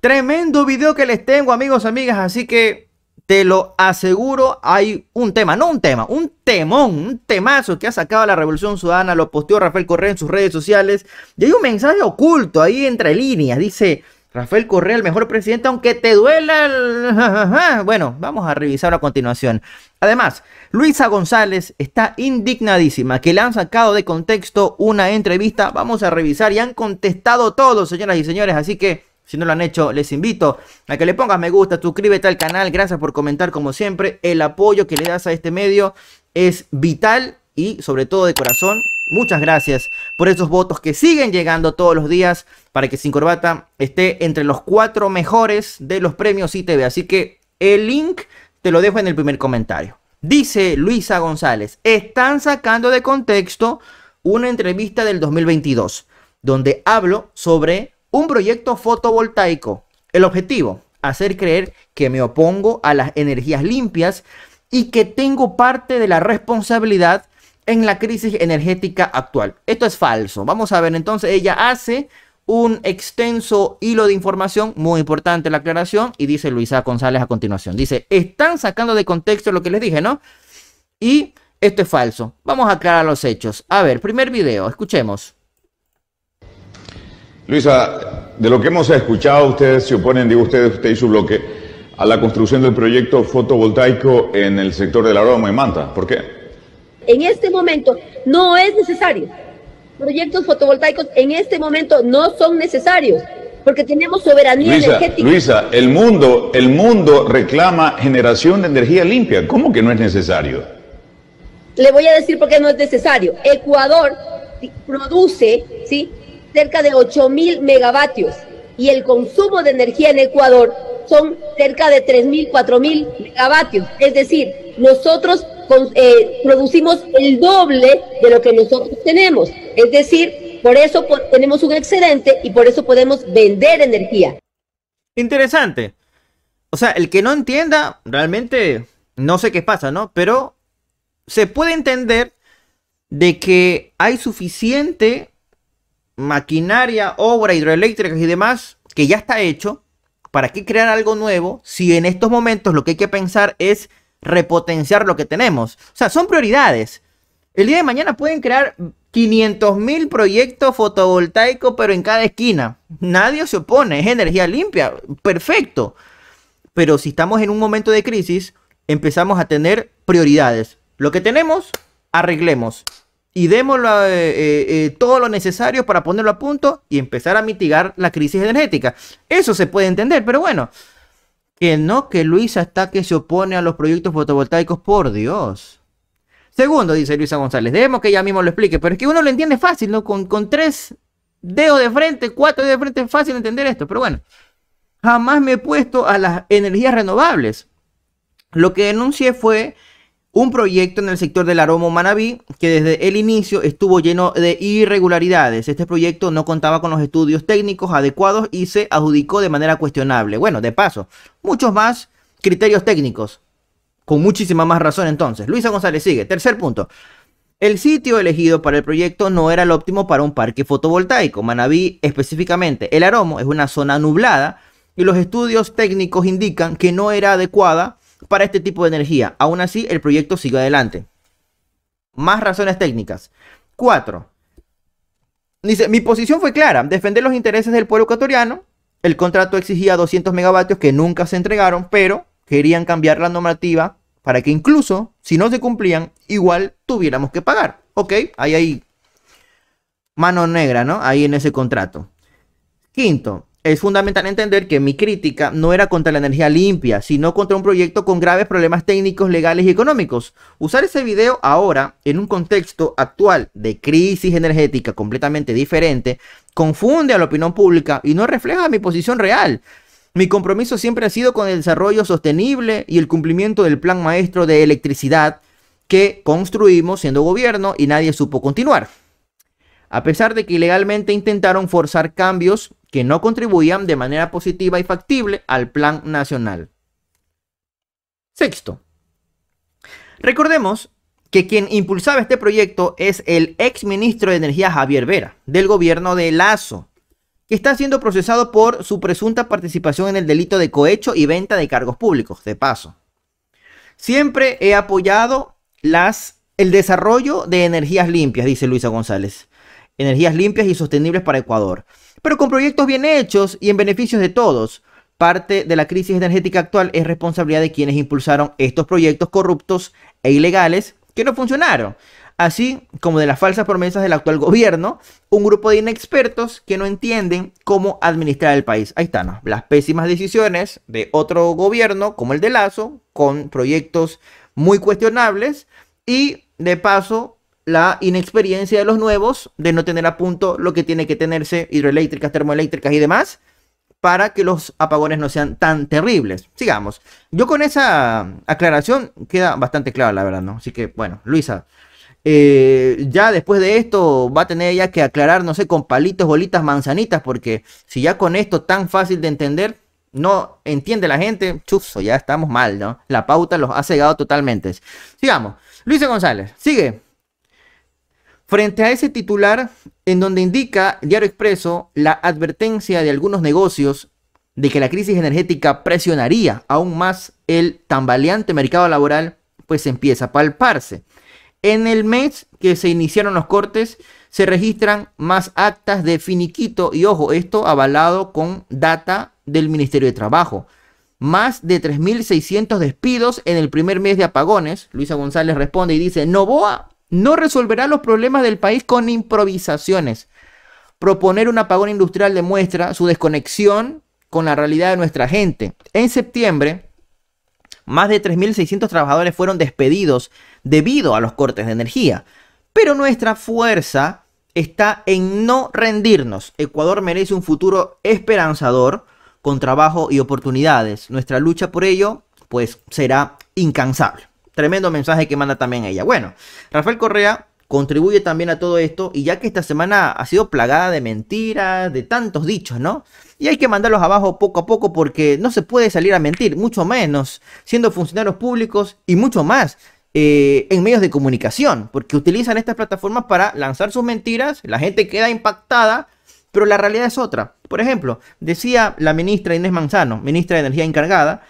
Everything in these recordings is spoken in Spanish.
Tremendo video que les tengo, amigos, amigas. Así que te lo aseguro, hay un tema, no un tema, un temón, un temazo que ha sacado la Revolución Ciudadana. Lo posteó Rafael Correa en sus redes sociales. Y hay un mensaje oculto ahí entre líneas. Dice. Rafael Correa, el mejor presidente, aunque te duela el... Bueno, vamos a revisar a continuación. Además, Luisa González está indignadísima que le han sacado de contexto una entrevista. Vamos a revisar y han contestado todos, señoras y señores. Así que si no lo han hecho, les invito a que le pongas me gusta, suscríbete al canal, gracias por comentar como siempre. El apoyo que le das a este medio es vital y sobre todo de corazón, muchas gracias por esos votos que siguen llegando todos los días para que Sin Corbata esté entre los cuatro mejores de los premios ITV. Así que el link te lo dejo en el primer comentario. Dice Luisa González, están sacando de contexto una entrevista del 2022 donde hablo sobre un proyecto fotovoltaico. El objetivo, hacer creer que me opongo a las energías limpias y que tengo parte de la responsabilidad en la crisis energética actual. Esto es falso. Vamos a ver, entonces ella hace un extenso hilo de información, muy importante la aclaración, y dice Luisa González a continuación. Dice, están sacando de contexto lo que les dije, ¿no? Y esto es falso. Vamos a aclarar los hechos. A ver, primer video, escuchemos. Luisa, de lo que hemos escuchado, ustedes se oponen, digo ustedes, usted y su bloque, a la construcción del proyecto fotovoltaico en el sector de la Roma y Manta. ¿Por qué? En este momento no es necesario. Proyectos fotovoltaicos en este momento no son necesarios porque tenemos soberanía Luisa, energética. Luisa, el mundo, el mundo reclama generación de energía limpia. ¿Cómo que no es necesario? Le voy a decir por qué no es necesario. Ecuador produce, ¿sí? cerca de mil megavatios y el consumo de energía en Ecuador son cerca de 3.000, 4.000 megavatios. Es decir, nosotros eh, producimos el doble de lo que nosotros tenemos. Es decir, por eso tenemos un excedente y por eso podemos vender energía. Interesante. O sea, el que no entienda, realmente no sé qué pasa, ¿no? Pero se puede entender de que hay suficiente maquinaria, obra, hidroeléctrica y demás, que ya está hecho, ¿para qué crear algo nuevo si en estos momentos lo que hay que pensar es repotenciar lo que tenemos? O sea, son prioridades. El día de mañana pueden crear 500.000 proyectos fotovoltaicos, pero en cada esquina. Nadie se opone, es energía limpia, perfecto. Pero si estamos en un momento de crisis, empezamos a tener prioridades. Lo que tenemos, arreglemos y démosle eh, eh, eh, todo lo necesario para ponerlo a punto y empezar a mitigar la crisis energética. Eso se puede entender, pero bueno, que no que Luisa está que se opone a los proyectos fotovoltaicos, por Dios. Segundo, dice Luisa González, debemos que ella mismo lo explique, pero es que uno lo entiende fácil, ¿no? Con, con tres dedos de frente, cuatro dedos de frente, es fácil entender esto, pero bueno, jamás me he puesto a las energías renovables. Lo que denuncié fue un proyecto en el sector del Aromo Manabí que desde el inicio estuvo lleno de irregularidades. Este proyecto no contaba con los estudios técnicos adecuados y se adjudicó de manera cuestionable. Bueno, de paso, muchos más criterios técnicos. Con muchísima más razón entonces. Luisa González sigue. Tercer punto. El sitio elegido para el proyecto no era el óptimo para un parque fotovoltaico. Manabí específicamente. El aromo es una zona nublada y los estudios técnicos indican que no era adecuada para este tipo de energía. Aún así, el proyecto sigue adelante. Más razones técnicas. 4. Dice, mi posición fue clara, defender los intereses del pueblo ecuatoriano. El contrato exigía 200 megavatios que nunca se entregaron, pero querían cambiar la normativa para que incluso si no se cumplían, igual tuviéramos que pagar. Ok, ahí hay mano negra, ¿no? Ahí en ese contrato. Quinto, es fundamental entender que mi crítica no era contra la energía limpia, sino contra un proyecto con graves problemas técnicos, legales y económicos. Usar ese video ahora, en un contexto actual de crisis energética completamente diferente, confunde a la opinión pública y no refleja mi posición real. Mi compromiso siempre ha sido con el desarrollo sostenible y el cumplimiento del plan maestro de electricidad que construimos siendo gobierno y nadie supo continuar. A pesar de que ilegalmente intentaron forzar cambios que no contribuían de manera positiva y factible al plan nacional. Sexto, recordemos que quien impulsaba este proyecto es el ex ministro de Energía Javier Vera, del gobierno de Lazo, que está siendo procesado por su presunta participación en el delito de cohecho y venta de cargos públicos, de paso. Siempre he apoyado las, el desarrollo de energías limpias, dice Luisa González. Energías limpias y sostenibles para Ecuador pero con proyectos bien hechos y en beneficios de todos. Parte de la crisis energética actual es responsabilidad de quienes impulsaron estos proyectos corruptos e ilegales que no funcionaron, así como de las falsas promesas del actual gobierno, un grupo de inexpertos que no entienden cómo administrar el país. Ahí están las pésimas decisiones de otro gobierno como el de Lazo, con proyectos muy cuestionables y de paso la inexperiencia de los nuevos, de no tener a punto lo que tiene que tenerse, hidroeléctricas, termoeléctricas y demás, para que los apagones no sean tan terribles. Sigamos. Yo con esa aclaración queda bastante clara, la verdad, ¿no? Así que, bueno, Luisa, eh, ya después de esto va a tener ya que aclarar, no sé, con palitos, bolitas, manzanitas, porque si ya con esto tan fácil de entender, no entiende la gente, chufso, ya estamos mal, ¿no? La pauta los ha cegado totalmente. Sigamos. Luisa González, sigue. Frente a ese titular, en donde indica Diario Expreso la advertencia de algunos negocios de que la crisis energética presionaría aún más el tambaleante mercado laboral, pues empieza a palparse. En el mes que se iniciaron los cortes, se registran más actas de finiquito y ojo, esto avalado con data del Ministerio de Trabajo. Más de 3.600 despidos en el primer mes de apagones. Luisa González responde y dice, Novoa no resolverá los problemas del país con improvisaciones. Proponer un apagón industrial demuestra su desconexión con la realidad de nuestra gente. En septiembre, más de 3.600 trabajadores fueron despedidos debido a los cortes de energía. Pero nuestra fuerza está en no rendirnos. Ecuador merece un futuro esperanzador con trabajo y oportunidades. Nuestra lucha por ello, pues, será incansable. Tremendo mensaje que manda también ella. Bueno, Rafael Correa contribuye también a todo esto y ya que esta semana ha sido plagada de mentiras, de tantos dichos, ¿no? Y hay que mandarlos abajo poco a poco porque no se puede salir a mentir, mucho menos siendo funcionarios públicos y mucho más eh, en medios de comunicación, porque utilizan estas plataformas para lanzar sus mentiras, la gente queda impactada, pero la realidad es otra. Por ejemplo, decía la ministra Inés Manzano, ministra de Energía encargada,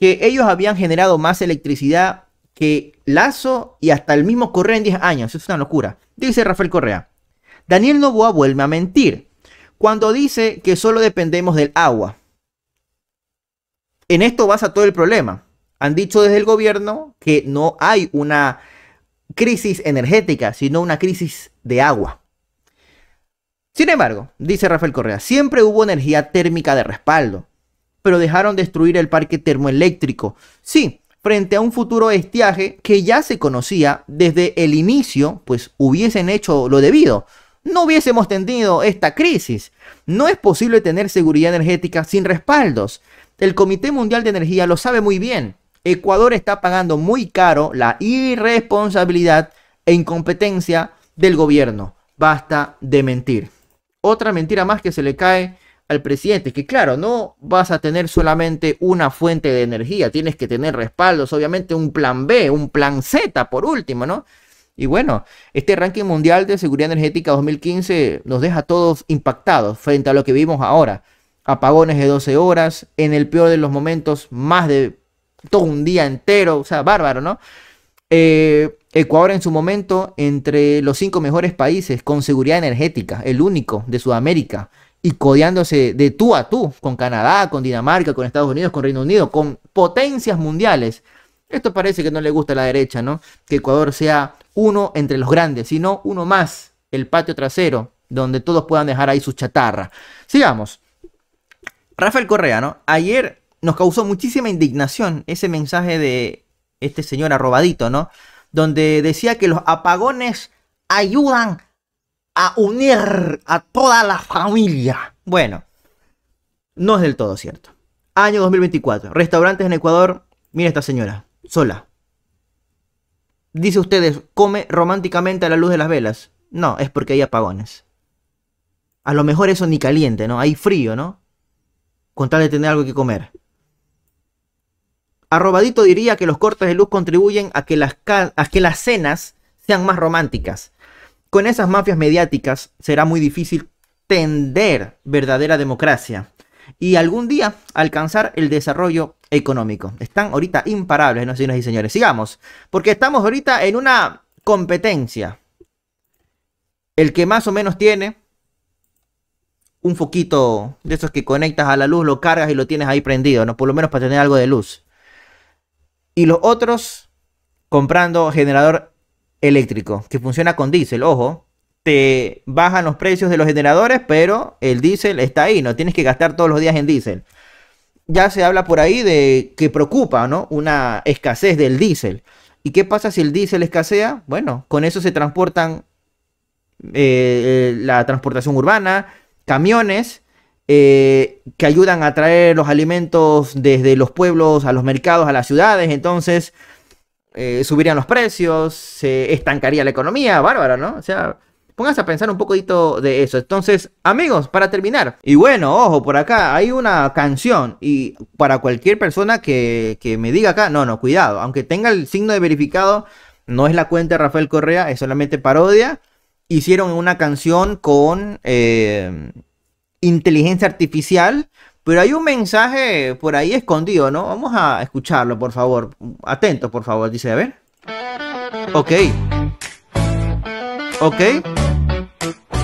que ellos habían generado más electricidad que Lazo y hasta el mismo Correa en 10 años. Es una locura. Dice Rafael Correa. Daniel Novoa vuelve a mentir cuando dice que solo dependemos del agua. En esto basa todo el problema. Han dicho desde el gobierno que no hay una crisis energética, sino una crisis de agua. Sin embargo, dice Rafael Correa, siempre hubo energía térmica de respaldo pero dejaron destruir el parque termoeléctrico. Sí, frente a un futuro estiaje que ya se conocía desde el inicio, pues hubiesen hecho lo debido. No hubiésemos tenido esta crisis. No es posible tener seguridad energética sin respaldos. El Comité Mundial de Energía lo sabe muy bien. Ecuador está pagando muy caro la irresponsabilidad e incompetencia del gobierno. Basta de mentir. Otra mentira más que se le cae al presidente, que claro, no vas a tener solamente una fuente de energía, tienes que tener respaldos, obviamente un plan B, un plan Z por último, ¿no? Y bueno, este ranking mundial de seguridad energética 2015 nos deja todos impactados frente a lo que vimos ahora. Apagones de 12 horas, en el peor de los momentos, más de todo un día entero, o sea, bárbaro, ¿no? Eh, Ecuador en su momento entre los cinco mejores países con seguridad energética, el único de Sudamérica y codeándose de tú a tú con Canadá, con Dinamarca, con Estados Unidos, con Reino Unido, con potencias mundiales. Esto parece que no le gusta a la derecha, ¿no? Que Ecuador sea uno entre los grandes, sino uno más, el patio trasero, donde todos puedan dejar ahí su chatarra. Sigamos. Rafael Correa, ¿no? Ayer nos causó muchísima indignación ese mensaje de este señor arrobadito, ¿no? Donde decía que los apagones ayudan a unir a toda la familia. Bueno, no es del todo cierto. Año 2024, restaurantes en Ecuador, mira esta señora, sola. Dice ustedes, come románticamente a la luz de las velas. No, es porque hay apagones. A lo mejor eso ni caliente, ¿no? Hay frío, ¿no? Con tal de tener algo que comer. Arrobadito diría que los cortes de luz contribuyen a que las, a que las cenas sean más románticas. Con esas mafias mediáticas será muy difícil tender verdadera democracia y algún día alcanzar el desarrollo económico. Están ahorita imparables, ¿no, señoras y señores? Sigamos, porque estamos ahorita en una competencia. El que más o menos tiene un foquito de esos que conectas a la luz, lo cargas y lo tienes ahí prendido, ¿no? Por lo menos para tener algo de luz. Y los otros comprando generador eléctrico que funciona con diésel, ojo, te bajan los precios de los generadores, pero el diésel está ahí, no tienes que gastar todos los días en diésel. Ya se habla por ahí de que preocupa, ¿no? Una escasez del diésel. ¿Y qué pasa si el diésel escasea? Bueno, con eso se transportan eh, eh, la transportación urbana, camiones eh, que ayudan a traer los alimentos desde los pueblos a los mercados, a las ciudades. Entonces, eh, subirían los precios, se estancaría la economía, bárbara, ¿no? O sea, pónganse a pensar un poquito de eso. Entonces, amigos, para terminar, y bueno, ojo, por acá hay una canción y para cualquier persona que, me diga acá, no, no, cuidado, aunque tenga el signo de verificado, no es la cuenta de Rafael Correa, es solamente parodia. Hicieron una canción con eh, inteligencia artificial pero hay un mensaje por ahí escondido, ¿no? Vamos a escucharlo, por favor. Atento, por favor. Dice, a ver. Ok. Ok.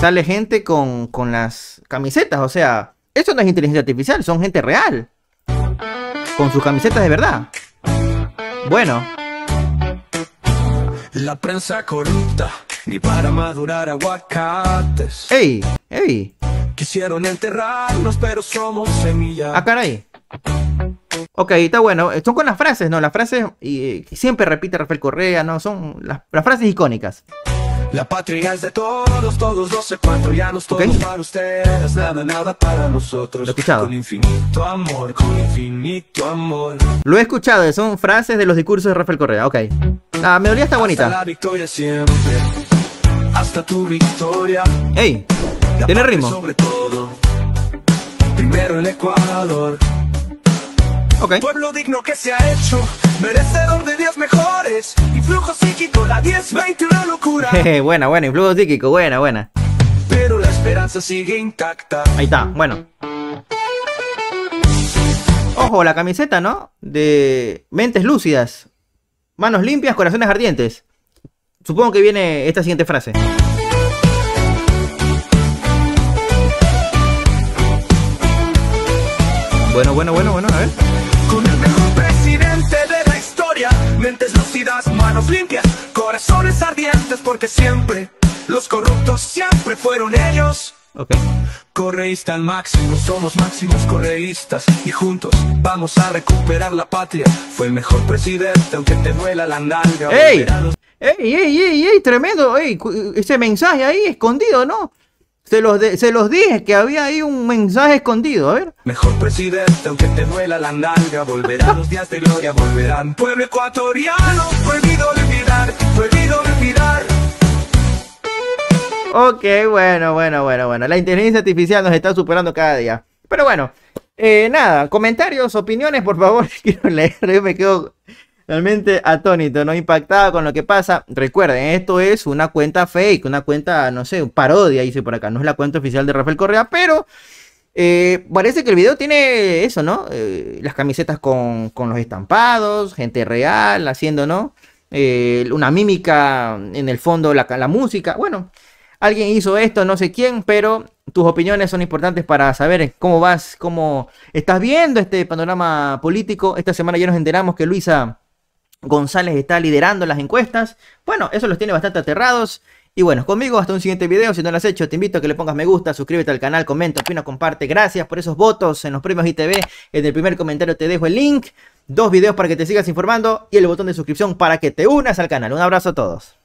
Sale gente con, con las camisetas. O sea, eso no es inteligencia artificial, son gente real. Con sus camisetas de verdad. Bueno. La prensa corrupta, ni para madurar aguacates. ¡Ey! ¡Ey! Quisieron enterrarnos, pero somos semillas. Ah, caray. Ok, está bueno. Son con las frases, ¿no? Las frases y, que siempre repite Rafael Correa, ¿no? Son las, frases icónicas. La patria es de todos, todos los ecuatorianos, todos para ustedes, nada, nada para nosotros. Lo he escuchado. Con infinito amor, con infinito amor. Lo he escuchado, son frases de los discursos de Rafael Correa, ok. La melodía está Hasta bonita. La victoria siempre. Hasta tu victoria. ¡Ey! Tiene ritmo. Primero el Ecuador. Okay. Pueblo digno que se ha hecho, merecedor de días mejores. Influjo psíquico, la 1020, una locura. Jeje, buena, buena, influjo psíquico, buena, buena. Pero la esperanza sigue intacta. Ahí está, bueno. Ojo, la camiseta, ¿no? De mentes lúcidas, manos limpias, corazones ardientes. Supongo que viene esta siguiente frase. Bueno, bueno, bueno, bueno, a ver. Con el mejor presidente de la historia, mentes lucidas, manos limpias, corazones ardientes, porque siempre los corruptos siempre fueron ellos. Correísta al máximo, somos máximos correístas y juntos vamos a recuperar la patria. Fue el mejor presidente, aunque te duela la nalga. ¡Ey! ey, ey, ey! ¡Tremendo! ¡Ey! Ese mensaje ahí escondido, ¿no? Se los, se los dije que había ahí un mensaje escondido, a ver. Mejor presidente, aunque te duela la nalga, volverán los días de gloria, volverán. Pueblo ecuatoriano, prohibido olvidar, prohibido olvidar. Ok, bueno, bueno, bueno, bueno. La inteligencia artificial nos está superando cada día. Pero bueno, eh, nada, comentarios, opiniones, por favor, quiero leer, yo me quedo Realmente atónito, ¿no? Impactado con lo que pasa. Recuerden, esto es una cuenta fake, una cuenta, no sé, parodia, dice por acá. No es la cuenta oficial de Rafael Correa, pero eh, parece que el video tiene eso, ¿no? Eh, las camisetas con, los estampados, gente real haciendo, ¿no? Eh, una mímica en el fondo, la música. Bueno, alguien hizo esto, no sé quién, pero tus opiniones son importantes para saber cómo vas, cómo estás viendo este panorama político. Esta semana ya nos enteramos que Luisa González está liderando las encuestas. Bueno, eso los tiene bastante aterrados. Y bueno, conmigo hasta un siguiente video. Si no lo has hecho, te invito a que le pongas me gusta, suscríbete al canal, comenta, opina, comparte. Gracias por esos votos en los premios ITV. En el primer comentario te dejo el link, dos videos para que te sigas informando y el botón de suscripción para que te unas al canal. Un abrazo a todos.